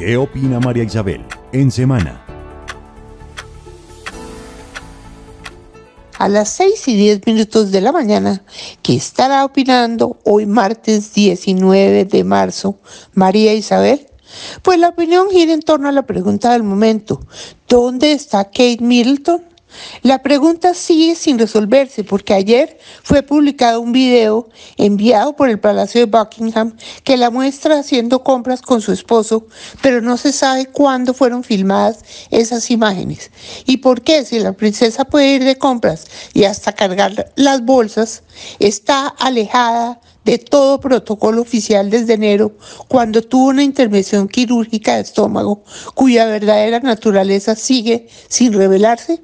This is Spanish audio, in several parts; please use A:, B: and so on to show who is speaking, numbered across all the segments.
A: ¿Qué opina María Isabel en semana? a las 6 y 10 minutos de la mañana, ¿qué estará opinando hoy martes 19 de marzo María Isabel. Pues la opinión gira en torno a la pregunta del momento, ¿dónde está Kate Middleton? La pregunta sigue sin resolverse porque ayer fue publicado un video enviado por el Palacio de Buckingham que la muestra haciendo compras con su esposo, pero no se sabe cuándo fueron filmadas esas imágenes. ¿Y por qué si la princesa puede ir de compras y hasta cargar las bolsas, está alejada de todo protocolo oficial desde enero, cuando tuvo una intervención quirúrgica de estómago cuya verdadera naturaleza sigue sin revelarse?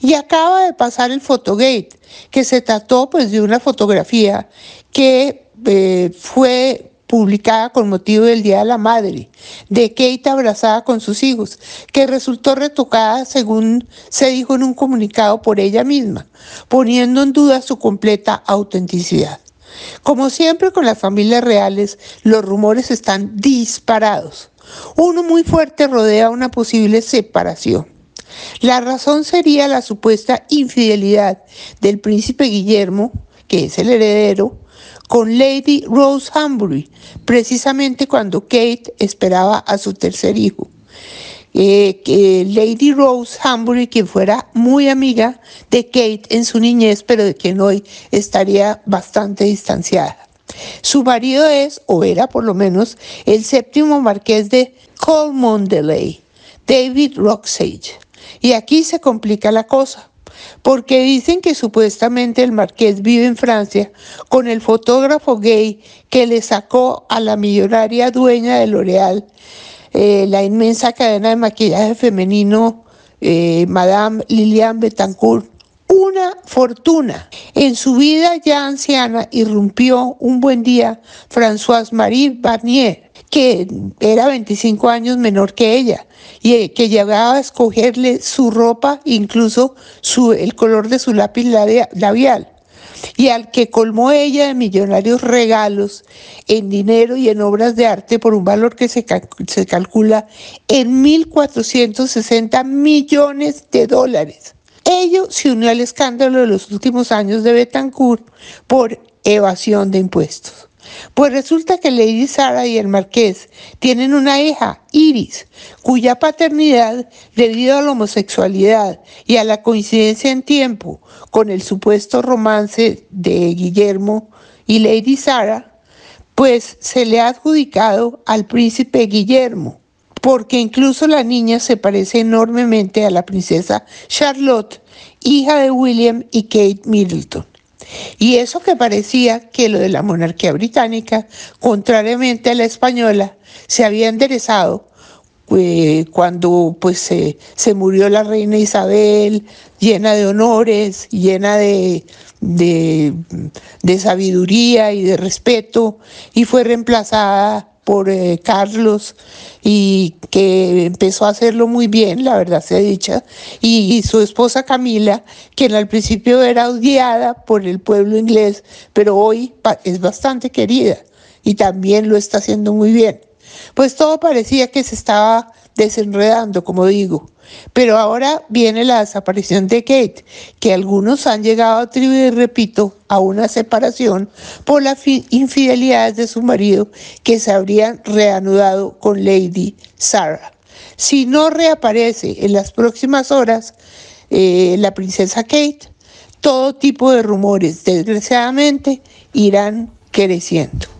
A: Y acaba de pasar el Fotogate, que se trató pues, de una fotografía que eh, fue publicada con motivo del Día de la Madre, de Kate abrazada con sus hijos, que resultó retocada, según se dijo en un comunicado, por ella misma, poniendo en duda su completa autenticidad. Como siempre con las familias reales, los rumores están disparados. Uno muy fuerte rodea una posible separación. La razón sería la supuesta infidelidad del príncipe Guillermo, que es el heredero, con Lady Rose Hambury, precisamente cuando Kate esperaba a su tercer hijo. Eh, Lady Rose Hambury, quien fuera muy amiga de Kate en su niñez, pero de quien hoy estaría bastante distanciada. Su marido es, o era por lo menos, el séptimo marqués de Colmondeley, David Roxage. Y aquí se complica la cosa, porque dicen que supuestamente el marqués vive en Francia con el fotógrafo gay que le sacó a la millonaria dueña de L'Oréal, eh, la inmensa cadena de maquillaje femenino, eh, Madame Liliane Betancourt una fortuna. En su vida ya anciana irrumpió un buen día Françoise Marie Barnier, que era 25 años menor que ella, y que llegaba a escogerle su ropa, incluso su, el color de su lápiz labial. Y al que colmó ella de millonarios regalos en dinero y en obras de arte por un valor que se, se calcula en 1.460 millones de dólares. Ello se unió al escándalo de los últimos años de Betancourt por evasión de impuestos. Pues resulta que Lady Sara y el marqués tienen una hija, Iris, cuya paternidad, debido a la homosexualidad y a la coincidencia en tiempo con el supuesto romance de Guillermo y Lady Sara, pues se le ha adjudicado al príncipe Guillermo, porque incluso la niña se parece enormemente a la princesa Charlotte, hija de William y Kate Middleton. Y eso que parecía que lo de la monarquía británica, contrariamente a la española, se había enderezado eh, cuando pues se murió la reina Isabel, llena de honores, llena de, sabiduría y de respeto, y fue reemplazada por eh, Carlos y que empezó a hacerlo muy bien, la verdad se ha dicho y, su esposa Camila, quien al principio era odiada por el pueblo inglés, pero hoy es bastante querida y también lo está haciendo muy bien. Pues todo parecía que se estaba desenredando, como digo. Pero ahora viene la desaparición de Kate, que algunos han llegado a atribuir, repito, a una separación por las infidelidades de su marido que se habrían reanudado con Lady Sarah. Si no reaparece en las próximas horas eh, la princesa Kate, todo tipo de rumores, desgraciadamente, irán creciendo.